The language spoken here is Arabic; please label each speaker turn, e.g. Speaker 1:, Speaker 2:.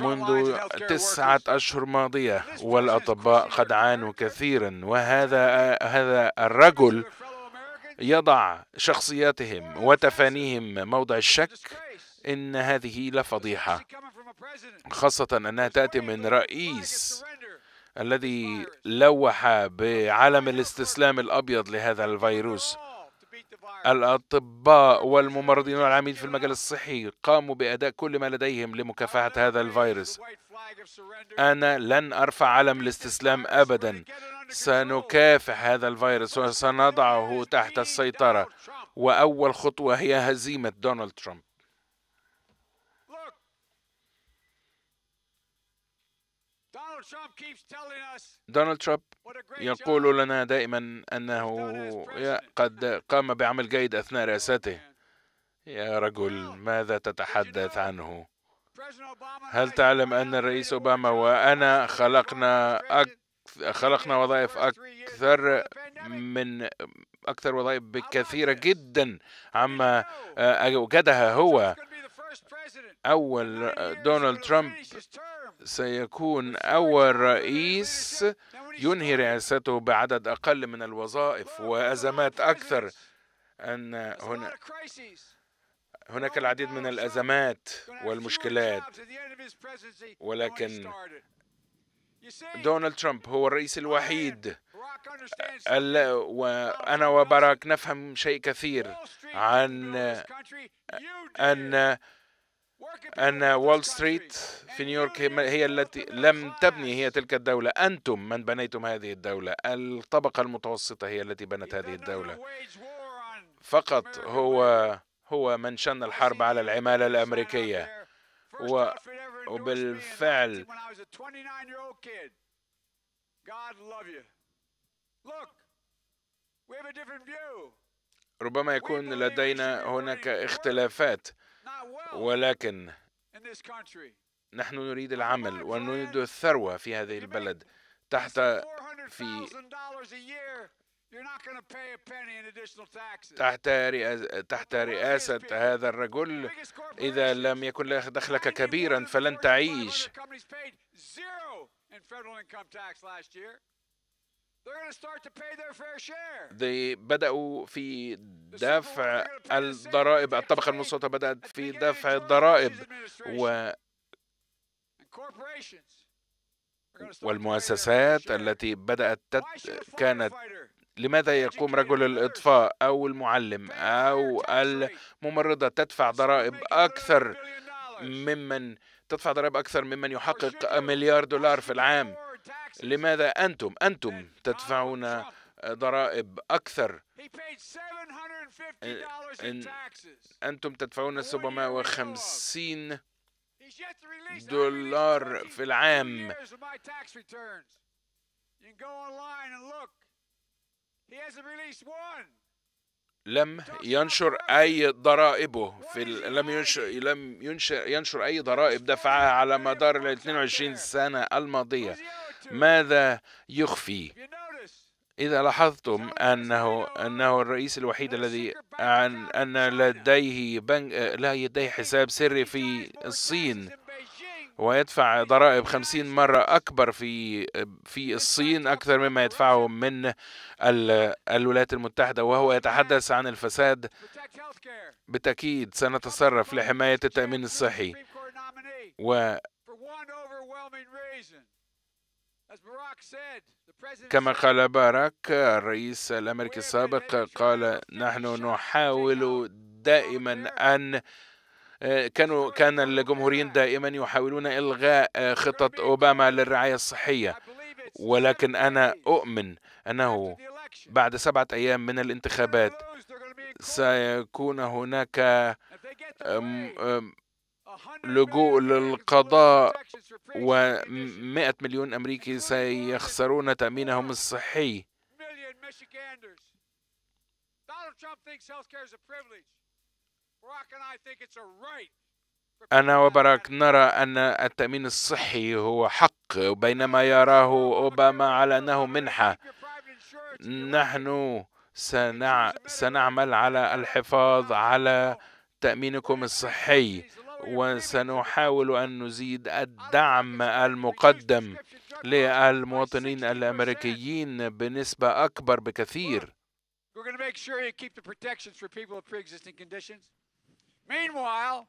Speaker 1: منذ تسعة
Speaker 2: أشهر ماضية والأطباء قد عانوا كثيرا وهذا هذا الرجل يضع شخصياتهم وتفانيهم موضع الشك إن هذه لفضيحة خاصة أنها تأتي من رئيس الذي لوح بعلم الاستسلام الأبيض لهذا الفيروس الأطباء والممرضين والعاملين في المجال الصحي قاموا بأداء كل ما لديهم لمكافحة هذا الفيروس أنا لن أرفع علم الاستسلام أبدا سنكافح هذا الفيروس وسنضعه تحت السيطرة وأول خطوة هي هزيمة دونالد ترامب دونالد ترامب يقول لنا دائما أنه قد قام بعمل جيد أثناء رئاسته يا رجل ماذا تتحدث عنه هل تعلم أن الرئيس أوباما وأنا خلقنا أك... خلقنا وظائف أكثر من أكثر وظائف بكثيرة جدا عما أوجدها هو أول دونالد ترامب سيكون أول رئيس ينهي رئاسته بعدد أقل من الوظائف وأزمات أكثر أن هنا هناك العديد من الأزمات والمشكلات ولكن دونالد ترامب هو الرئيس الوحيد وأنا وبراك نفهم شيء كثير عن أن أن وول ستريت في نيويورك هي التي لم تبني هي تلك الدولة أنتم من بنيتم هذه الدولة الطبقة المتوسطة هي التي بنت هذه الدولة فقط هو هو من شن الحرب على العمالة الأمريكية وبالفعل ربما يكون لدينا هناك اختلافات ولكن نحن نريد العمل ونريد الثروة في هذه البلد تحت في تحت رئاسة, تحت رئاسة هذا الرجل إذا لم يكن دخلك كبيرا فلن تعيش بدأوا في دفع الضرائب الطبقة المتوسطة بدأت في دفع الضرائب و والمؤسسات التي بدأت تت... كانت لماذا يقوم رجل الإطفاء أو المعلم أو الممرضة تدفع ضرائب أكثر ممن تدفع ضرائب أكثر ممن يحقق مليار دولار في العام لماذا أنتم أنتم تدفعون ضرائب أكثر أنتم تدفعون 750 دولار في العام لم ينشر أي ضرائبه في ال... لم ينشر لم ينشر ينشر أي ضرائب دفعها على مدار ال 22 سنة الماضية ماذا يخفي إذا لاحظتم أنه أنه الرئيس الوحيد الذي عن أن لديه بنك لا لديه حساب سري في الصين ويدفع ضرائب 50 مرة أكبر في في الصين أكثر مما يدفعه من الولايات المتحدة وهو يتحدث عن الفساد بالتأكيد سنتصرف لحماية التأمين الصحي و كما قال باراك الرئيس الامريكي السابق قال نحن نحاول دائما ان آه، كانوا كان الجمهوريين دائما يحاولون الغاء آه، خطط اوباما للرعايه الصحيه ولكن انا اؤمن انه بعد سبعه ايام من الانتخابات سيكون هناك لجوء للقضاء و100 مليون أمريكي سيخسرون تأمينهم الصحي أنا وبراك نرى أن التأمين الصحي هو حق بينما يراه أوباما على أنه منحة نحن سنع... سنعمل على الحفاظ على تأمينكم الصحي وسنحاول أن نزيد الدعم المقدم للمواطنين الأمريكيين بنسبة أكبر بكثير
Speaker 1: We're going to make sure you keep the protections for people with pre-existing conditions. Meanwhile,